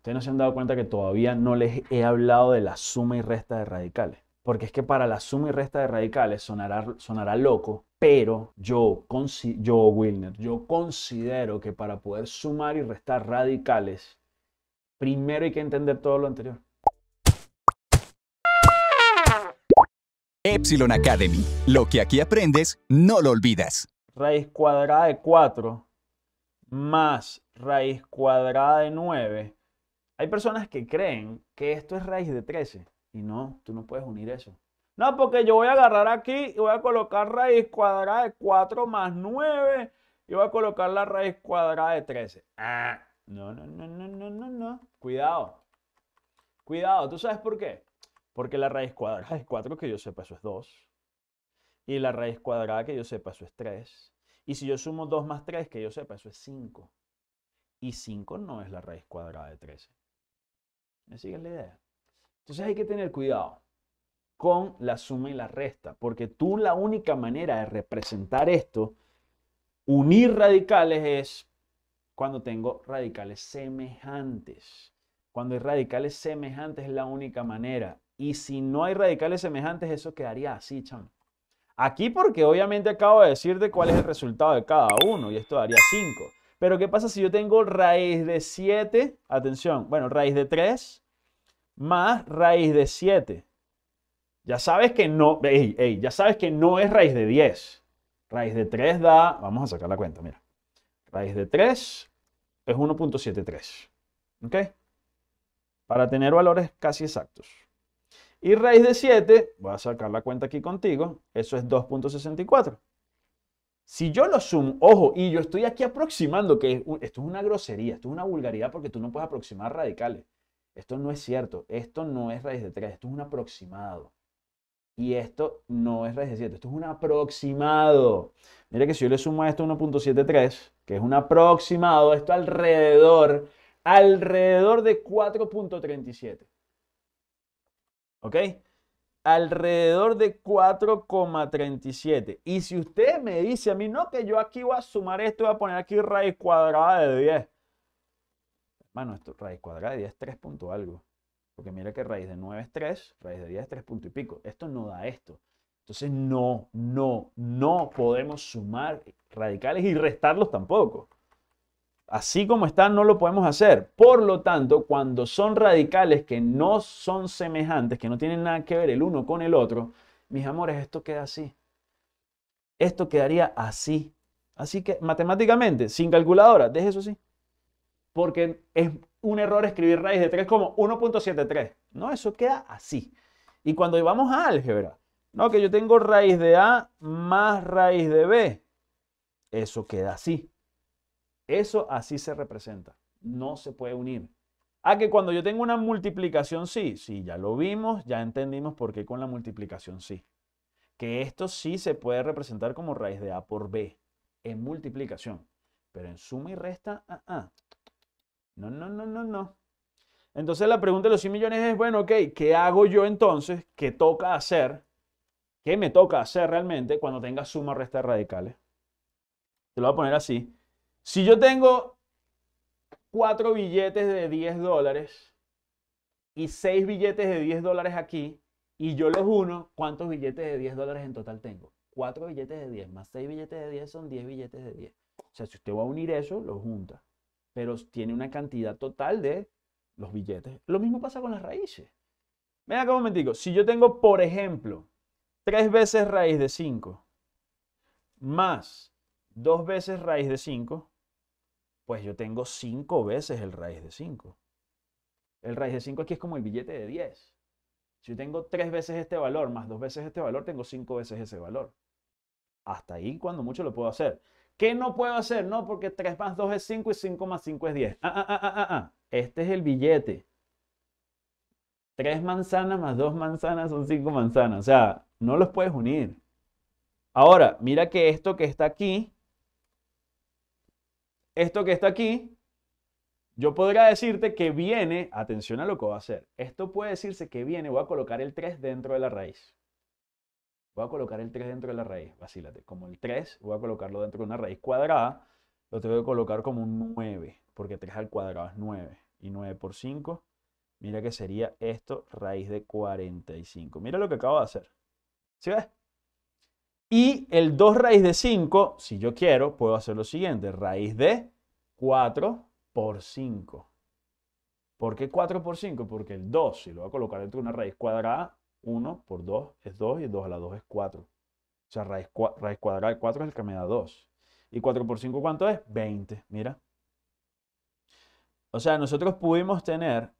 Ustedes no se han dado cuenta que todavía no les he hablado de la suma y resta de radicales. Porque es que para la suma y resta de radicales sonará, sonará loco, pero yo, yo, Wilner, yo considero que para poder sumar y restar radicales, primero hay que entender todo lo anterior. Epsilon Academy. Lo que aquí aprendes, no lo olvidas. Raíz cuadrada de 4 más raíz cuadrada de 9 hay personas que creen que esto es raíz de 13 y no, tú no puedes unir eso. No, porque yo voy a agarrar aquí y voy a colocar raíz cuadrada de 4 más 9 y voy a colocar la raíz cuadrada de 13. Ah, no, no, no, no, no, no, no. Cuidado. Cuidado. ¿Tú sabes por qué? Porque la raíz cuadrada de 4 que yo sepa eso es 2. Y la raíz cuadrada que yo sepa eso es 3. Y si yo sumo 2 más 3 que yo sepa eso es 5. Y 5 no es la raíz cuadrada de 13. ¿Me siguen la idea? Entonces hay que tener cuidado con la suma y la resta, porque tú la única manera de representar esto, unir radicales es cuando tengo radicales semejantes. Cuando hay radicales semejantes es la única manera. Y si no hay radicales semejantes, eso quedaría así, chamo. Aquí porque obviamente acabo de decirte cuál es el resultado de cada uno y esto daría 5. Pero ¿qué pasa si yo tengo raíz de 7? Atención, bueno, raíz de 3 más raíz de 7. Ya sabes que no, ey, ey, ya sabes que no es raíz de 10. Raíz de 3 da, vamos a sacar la cuenta, mira. Raíz de 3 es 1.73. ¿Ok? Para tener valores casi exactos. Y raíz de 7, voy a sacar la cuenta aquí contigo, eso es 2.64. Si yo lo sumo, ojo, y yo estoy aquí aproximando que esto es una grosería, esto es una vulgaridad porque tú no puedes aproximar radicales. Esto no es cierto, esto no es raíz de 3, esto es un aproximado. Y esto no es raíz de 7, esto es un aproximado. Mira que si yo le sumo a esto 1.73, que es un aproximado, esto alrededor, alrededor de 4.37. ¿Ok? alrededor de 4,37. Y si usted me dice a mí, no, que yo aquí voy a sumar esto, voy a poner aquí raíz cuadrada de 10. Hermano, esto, raíz cuadrada de 10 es 3 punto algo. Porque mira que raíz de 9 es 3, raíz de 10 es 3 punto y pico. Esto no da esto. Entonces, no, no, no podemos sumar radicales y restarlos tampoco. Así como están, no lo podemos hacer. Por lo tanto, cuando son radicales que no son semejantes, que no tienen nada que ver el uno con el otro, mis amores, esto queda así. Esto quedaría así. Así que matemáticamente, sin calculadora, deje eso así. Porque es un error escribir raíz de 3 como 1.73. No, eso queda así. Y cuando vamos a álgebra, no, que yo tengo raíz de A más raíz de B. Eso queda así. Eso así se representa. No se puede unir. A ah, que cuando yo tengo una multiplicación sí, sí, ya lo vimos, ya entendimos por qué con la multiplicación sí. Que esto sí se puede representar como raíz de A por B en multiplicación. Pero en suma y resta, ah, ah. No, no, no, no, no. Entonces la pregunta de los 100 millones es, bueno, ok, ¿qué hago yo entonces? ¿Qué toca hacer? ¿Qué me toca hacer realmente cuando tenga suma, resta radicales? Te lo voy a poner así. Si yo tengo cuatro billetes de 10 dólares y seis billetes de 10 dólares aquí y yo los uno, ¿cuántos billetes de 10 dólares en total tengo? Cuatro billetes de 10 más seis billetes de 10 son 10 billetes de 10. O sea, si usted va a unir eso, lo junta. Pero tiene una cantidad total de los billetes. Lo mismo pasa con las raíces. Vea acá un momentico. Si yo tengo, por ejemplo, 3 veces raíz de 5 más 2 veces raíz de 5, pues yo tengo 5 veces el raíz de 5. El raíz de 5 aquí es como el billete de 10. Si yo tengo 3 veces este valor más 2 veces este valor, tengo 5 veces ese valor. Hasta ahí cuando mucho lo puedo hacer. ¿Qué no puedo hacer? No, porque 3 más 2 es 5 y 5 más 5 es 10. Ah, ah, ah, ah, ah, Este es el billete. 3 manzanas más 2 manzanas son 5 manzanas. O sea, no los puedes unir. Ahora, mira que esto que está aquí esto que está aquí, yo podría decirte que viene, atención a lo que va a hacer, esto puede decirse que viene, voy a colocar el 3 dentro de la raíz. Voy a colocar el 3 dentro de la raíz, vacílate. Como el 3, voy a colocarlo dentro de una raíz cuadrada, lo tengo que colocar como un 9, porque 3 al cuadrado es 9. Y 9 por 5, mira que sería esto raíz de 45. Mira lo que acabo de hacer. ¿Sí ves? Y el 2 raíz de 5, si yo quiero, puedo hacer lo siguiente. Raíz de 4 por 5. ¿Por qué 4 por 5? Porque el 2, si lo voy a colocar dentro de una raíz cuadrada, 1 por 2 es 2 y 2 a la 2 es 4. O sea, raíz, raíz cuadrada de 4 es el que me da 2. ¿Y 4 por 5 cuánto es? 20, mira. O sea, nosotros pudimos tener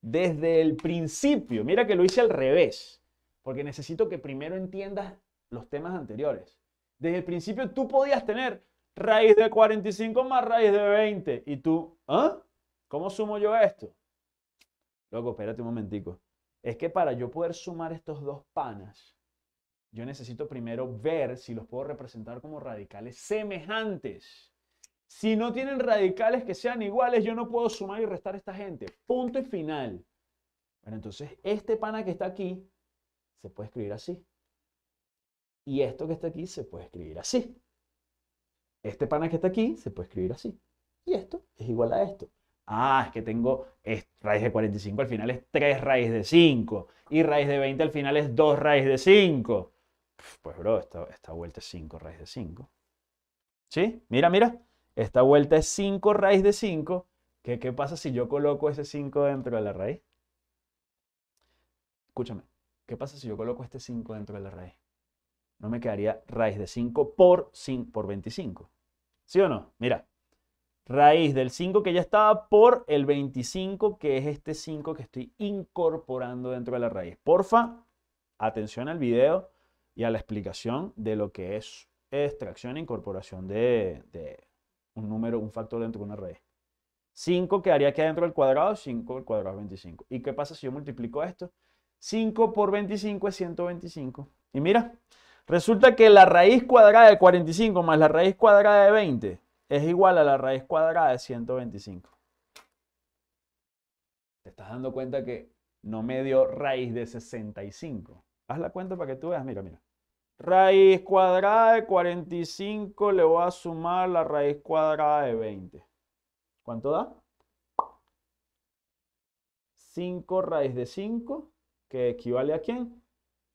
desde el principio, mira que lo hice al revés, porque necesito que primero entiendas los temas anteriores. Desde el principio tú podías tener raíz de 45 más raíz de 20. Y tú, ¿ah? ¿Cómo sumo yo esto? Loco, espérate un momentico. Es que para yo poder sumar estos dos panas, yo necesito primero ver si los puedo representar como radicales semejantes. Si no tienen radicales que sean iguales, yo no puedo sumar y restar a esta gente. Punto y final. Bueno, entonces este pana que está aquí se puede escribir así. Y esto que está aquí se puede escribir así. Este pana que está aquí se puede escribir así. Y esto es igual a esto. Ah, es que tengo raíz de 45 al final es 3 raíz de 5. Y raíz de 20 al final es 2 raíz de 5. Pues bro, esta, esta vuelta es 5 raíz de 5. ¿Sí? Mira, mira. Esta vuelta es 5 raíz de 5. ¿Qué, ¿Qué pasa si yo coloco ese 5 dentro de la raíz? Escúchame. ¿Qué pasa si yo coloco este 5 dentro de la raíz? no me quedaría raíz de 5 por, 5 25. ¿Sí o no? Mira, raíz del 5 que ya estaba por el 25, que es este 5 que estoy incorporando dentro de la raíz. Porfa, atención al video y a la explicación de lo que es extracción e incorporación de, de un número, un factor dentro de una raíz. 5 quedaría aquí adentro del cuadrado, 5 al cuadrado es 25. ¿Y qué pasa si yo multiplico esto? 5 por 25 es 125. Y mira, Resulta que la raíz cuadrada de 45 más la raíz cuadrada de 20 es igual a la raíz cuadrada de 125. Te estás dando cuenta que no me dio raíz de 65. Haz la cuenta para que tú veas, mira, mira. Raíz cuadrada de 45 le voy a sumar la raíz cuadrada de 20. ¿Cuánto da? 5 raíz de 5, que equivale a quién?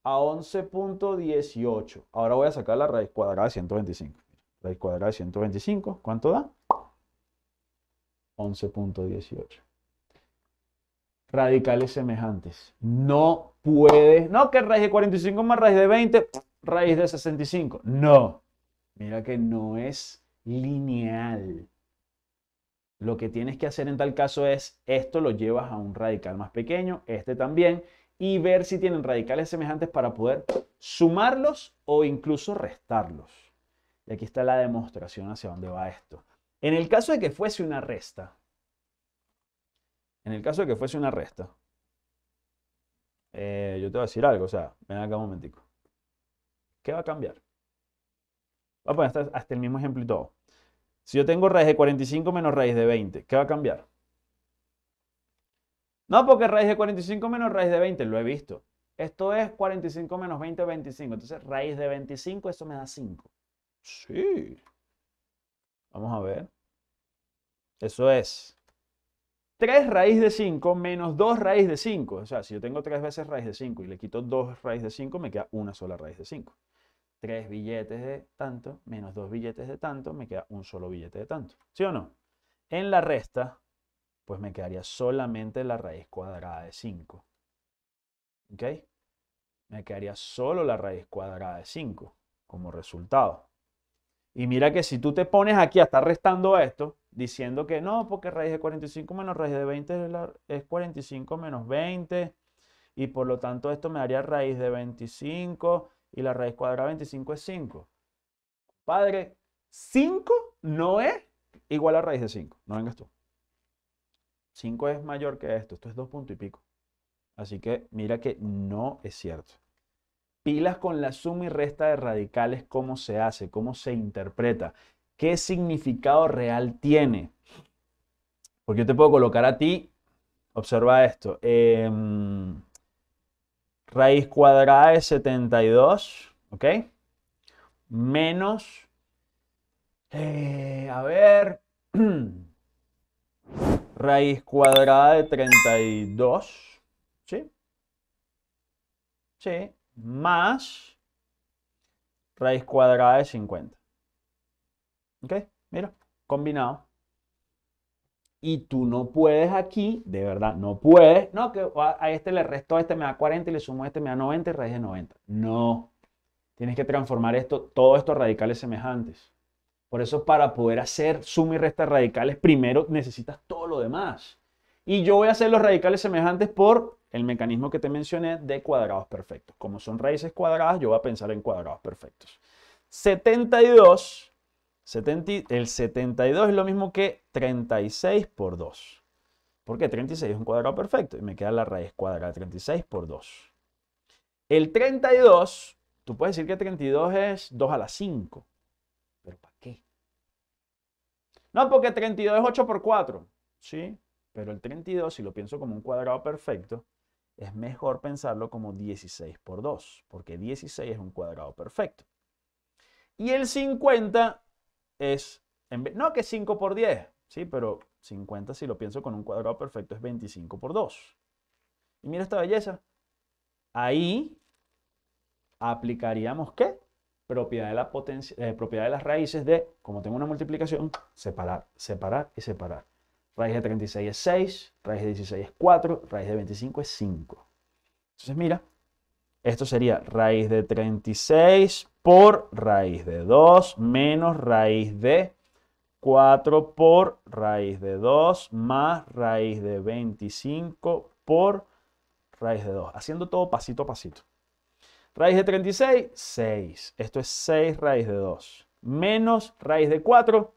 a 11.18. Ahora voy a sacar la raíz cuadrada de 125. Raíz cuadrada de 125, ¿cuánto da? 11.18. Radicales semejantes. No puedes, no que raíz de 45 más raíz de 20, raíz de 65. No. Mira que no es lineal. Lo que tienes que hacer en tal caso es, esto lo llevas a un radical más pequeño, este también, y ver si tienen radicales semejantes para poder sumarlos o incluso restarlos. Y aquí está la demostración hacia dónde va esto. En el caso de que fuese una resta, en el caso de que fuese una resta, eh, yo te voy a decir algo, o sea, ven acá un momentico. ¿Qué va a cambiar? vamos a poner hasta, hasta el mismo ejemplo y todo. Si yo tengo raíz de 45 menos raíz de 20, ¿qué va a cambiar? No, porque raíz de 45 menos raíz de 20, lo he visto. Esto es 45 menos 20, 25. Entonces, raíz de 25, eso me da 5. Sí. Vamos a ver. Eso es 3 raíz de 5 menos 2 raíz de 5. O sea, si yo tengo 3 veces raíz de 5 y le quito 2 raíz de 5, me queda una sola raíz de 5. 3 billetes de tanto menos 2 billetes de tanto, me queda un solo billete de tanto. ¿Sí o no? En la resta, pues me quedaría solamente la raíz cuadrada de 5. ¿Ok? Me quedaría solo la raíz cuadrada de 5 como resultado. Y mira que si tú te pones aquí a estar restando esto, diciendo que no, porque raíz de 45 menos raíz de 20 es, 45 menos 20, y por lo tanto esto me daría raíz de 25, y la raíz cuadrada de 25 es 5. Padre, 5 no es igual a raíz de 5, no vengas tú. 5 es mayor que esto, esto es 2 puntos y pico. Así que mira que no es cierto. Pilas con la suma y resta de radicales, ¿cómo se hace? ¿Cómo se interpreta? ¿Qué significado real tiene? Porque yo te puedo colocar a ti, observa esto, em, raíz cuadrada de 72, ¿ok? Menos, eh, a ver, raíz cuadrada de 32, ¿sí? Sí, más raíz cuadrada de 50. ¿Ok? Mira, combinado. Y tú no puedes aquí, de verdad, no puedes. No, que a este le resto, a este me da 40 y le sumo a este me da 90 y raíz de 90. No. Tienes que transformar esto, todos estos radicales semejantes. Por eso para poder hacer suma y resta radicales, primero necesitas todo lo demás. Y yo voy a hacer los radicales semejantes por el mecanismo que te mencioné de cuadrados perfectos. Como son raíces cuadradas, yo voy a pensar en cuadrados perfectos. 72, 70, el 72 es lo mismo que 36 por 2. Porque 36 es un cuadrado perfecto y me queda la raíz cuadrada de 36 por 2. El 32, tú puedes decir que 32 es 2 a la 5. No, porque 32 es 8 por 4. Sí, pero el 32, si lo pienso como un cuadrado perfecto, es mejor pensarlo como 16 por 2, porque 16 es un cuadrado perfecto. Y el 50 es, no que 5 por 10, sí, pero 50 si lo pienso con un cuadrado perfecto es 25 por 2. Y mira esta belleza. Ahí aplicaríamos qué? propiedad de, la eh, propiedad de las raíces de, como tengo una multiplicación, separar, separar y separar. Raíz de 36 es 6, raíz de 16 es 4, raíz de 25 es 5. Entonces mira, esto sería raíz de 36 por raíz de 2 menos raíz de 4 por raíz de 2 más raíz de 25 por raíz de 2. Haciendo todo pasito a pasito. Raíz de 36, 6. Esto es 6 raíz de 2. Menos raíz de 4,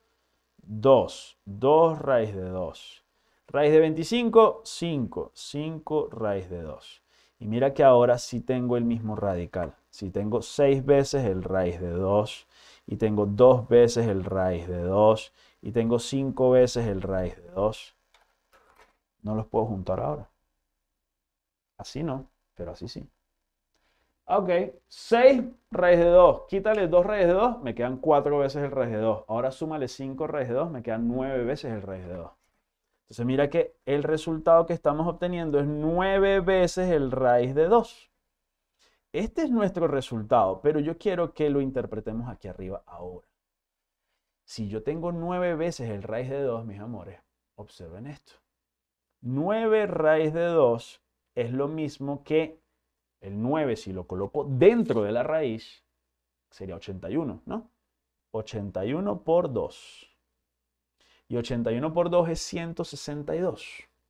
2. 2 raíz de 2. Raíz de 25, 5. 5 raíz de 2. Y mira que ahora sí tengo el mismo radical. Si tengo 6 veces el raíz de 2 y tengo 2 veces el raíz de 2 y tengo 5 veces el raíz de 2. No los puedo juntar ahora. Así no, pero así sí. Ok, 6 raíz de 2, quítale 2 raíz de 2, me quedan 4 veces el raíz de 2. Ahora súmale 5 raíz de 2, me quedan 9 veces el raíz de 2. Entonces mira que el resultado que estamos obteniendo es 9 veces el raíz de 2. Este es nuestro resultado, pero yo quiero que lo interpretemos aquí arriba ahora. Si yo tengo 9 veces el raíz de 2, mis amores, observen esto. 9 raíz de 2 es lo mismo que el 9, si lo coloco dentro de la raíz, sería 81, ¿no? 81 por 2. Y 81 por 2 es 162,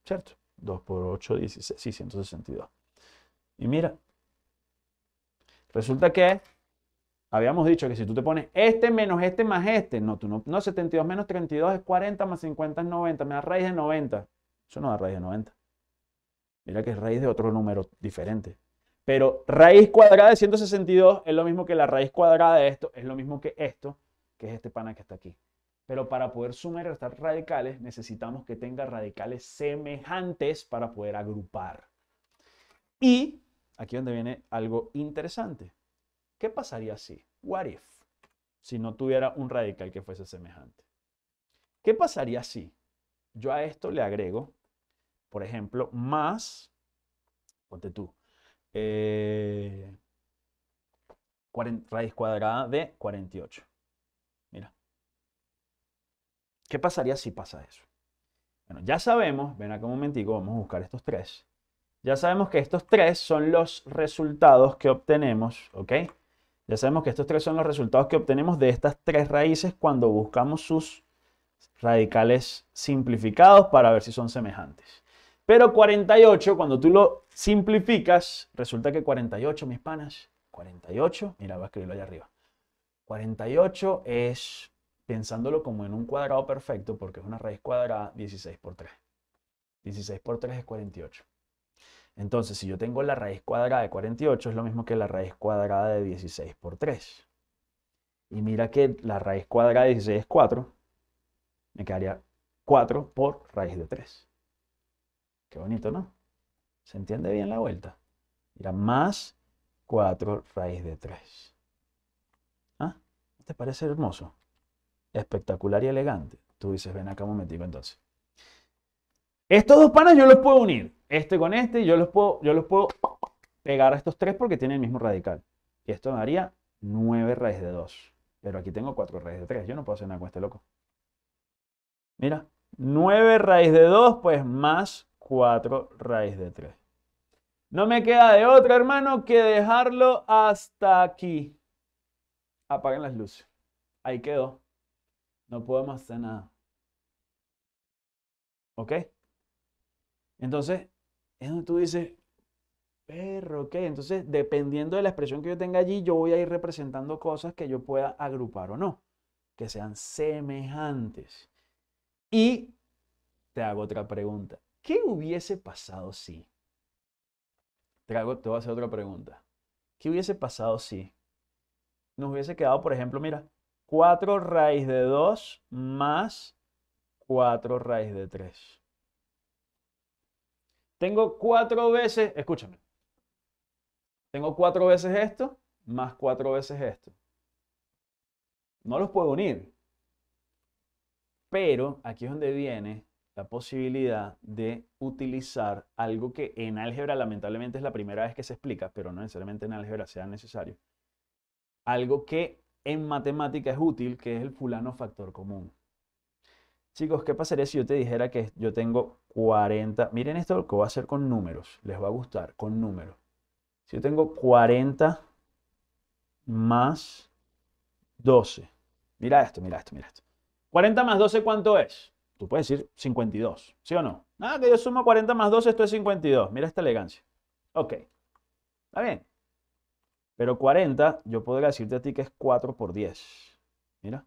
¿cierto? 2 por 8, 16, sí, 162. Y mira, resulta que habíamos dicho que si tú te pones este menos este más este, no, tú no, no 72 menos 32 es 40 más 50 es 90, me da raíz de 90. Eso no da raíz de 90. Mira que es raíz de otro número diferente. Pero raíz cuadrada de 162 es lo mismo que la raíz cuadrada de esto, es lo mismo que esto, que es este pana que está aquí. Pero para poder sumar y radicales, necesitamos que tenga radicales semejantes para poder agrupar. Y aquí donde viene algo interesante. ¿Qué pasaría si, what if, si no tuviera un radical que fuese semejante? ¿Qué pasaría si yo a esto le agrego, por ejemplo, más, ponte tú, eh, raíz cuadrada de 48. Mira. ¿Qué pasaría si pasa eso? Bueno, ya sabemos, ven acá un momentico, vamos a buscar estos tres. Ya sabemos que estos tres son los resultados que obtenemos, ¿ok? Ya sabemos que estos tres son los resultados que obtenemos de estas tres raíces cuando buscamos sus radicales simplificados para ver si son semejantes. Pero 48, cuando tú lo simplificas, resulta que 48, mis panas, 48, mira, voy a escribirlo allá arriba. 48 es, pensándolo como en un cuadrado perfecto, porque es una raíz cuadrada, 16 por 3. 16 por 3 es 48. Entonces, si yo tengo la raíz cuadrada de 48, es lo mismo que la raíz cuadrada de 16 por 3. Y mira que la raíz cuadrada de 16 es 4. Me quedaría 4 por raíz de 3. Qué bonito, ¿no? ¿Se entiende bien la vuelta? Mira, más 4 raíz de 3. ¿Ah? ¿Te parece hermoso? Espectacular y elegante. Tú dices, ven acá un momentico entonces. Estos dos panas yo los puedo unir. Este con este yo los puedo, yo los puedo pegar a estos tres porque tienen el mismo radical. Y esto me daría 9 raíz de 2. Pero aquí tengo 4 raíz de 3. Yo no puedo hacer nada con este loco. Mira, 9 raíz de 2, pues más 4 raíz de 3. No me queda de otro, hermano, que dejarlo hasta aquí. Apaguen las luces. Ahí quedó. No podemos hacer nada. ¿Ok? Entonces, es donde tú dices, perro, ok. Entonces, dependiendo de la expresión que yo tenga allí, yo voy a ir representando cosas que yo pueda agrupar o no, que sean semejantes. Y te hago otra pregunta. ¿Qué hubiese pasado si? te voy a hacer otra pregunta. ¿Qué hubiese pasado si nos hubiese quedado, por ejemplo, mira, 4 raíz de 2 más 4 raíz de 3? Tengo 4 veces, escúchame, tengo 4 veces esto más 4 veces esto. No los puedo unir. Pero aquí es donde viene la posibilidad de utilizar algo que en álgebra lamentablemente es la primera vez que se explica, pero no necesariamente en álgebra sea necesario, algo que en matemática es útil, que es el fulano factor común. Chicos, ¿qué pasaría si yo te dijera que yo tengo 40? Miren esto lo que voy a hacer con números, les va a gustar, con números. Si yo tengo 40 más 12. Mira esto, mira esto, mira esto. 40 más 12, ¿cuánto es? Tú puedes decir 52, ¿sí o no? Ah, que yo sumo 40 más 12, esto es 52. Mira esta elegancia. Ok, está bien. Pero 40, yo podría decirte a ti que es 4 por 10. Mira,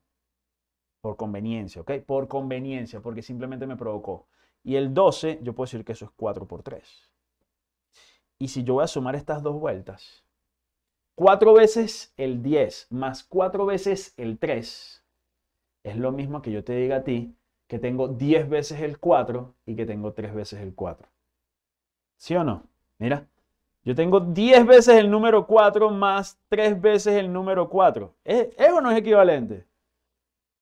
por conveniencia, ¿ok? Por conveniencia, porque simplemente me provocó. Y el 12, yo puedo decir que eso es 4 por 3. Y si yo voy a sumar estas dos vueltas, 4 veces el 10 más 4 veces el 3 es lo mismo que yo te diga a ti que tengo 10 veces el 4 y que tengo 3 veces el 4. ¿Sí o no? Mira, yo tengo 10 veces el número 4 más 3 veces el número 4. ¿Es, o no es equivalente?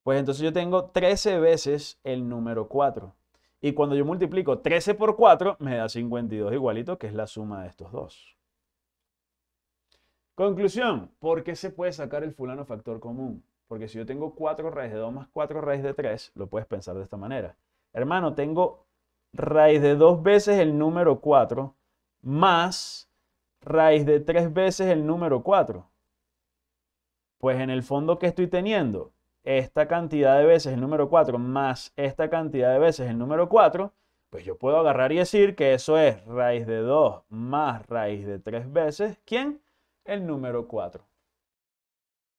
Pues entonces yo tengo 13 veces el número 4. Y cuando yo multiplico 13 por 4, me da 52 igualito, que es la suma de estos dos. Conclusión, ¿por qué se puede sacar el fulano factor común? Porque si yo tengo 4 raíz de 2 más 4 raíz de 3, lo puedes pensar de esta manera. Hermano, tengo raíz de 2 veces el número 4 más raíz de 3 veces el número 4. Pues en el fondo, ¿qué estoy teniendo? Esta cantidad de veces el número 4 más esta cantidad de veces el número 4, pues yo puedo agarrar y decir que eso es raíz de 2 más raíz de 3 veces, ¿quién? El número 4.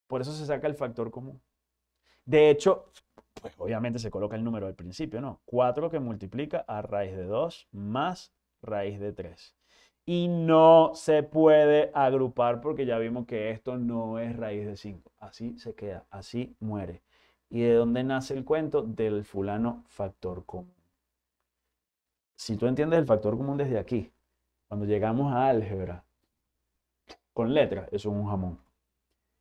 Por eso se saca el factor común. De hecho, pues obviamente se coloca el número al principio, ¿no? 4 que multiplica a raíz de 2 más raíz de 3. Y no se puede agrupar porque ya vimos que esto no es raíz de 5. Así se queda, así muere. ¿Y de dónde nace el cuento? Del fulano factor común. Si tú entiendes el factor común desde aquí, cuando llegamos a álgebra con letras, eso es un jamón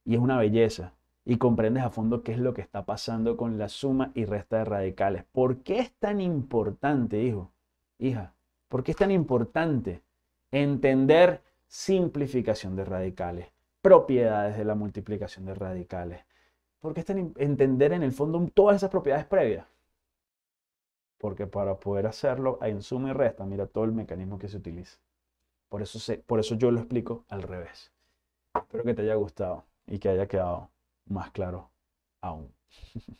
y es una belleza. Y comprendes a fondo qué es lo que está pasando con la suma y resta de radicales. ¿Por qué es tan importante, hijo? Hija, ¿por qué es tan importante entender simplificación de radicales, propiedades de la multiplicación de radicales? ¿Por qué es tan entender en el fondo todas esas propiedades previas? Porque para poder hacerlo en suma y resta, mira todo el mecanismo que se utiliza. Por eso, por eso yo lo explico al revés. Espero que te haya gustado y que haya quedado más claro aún.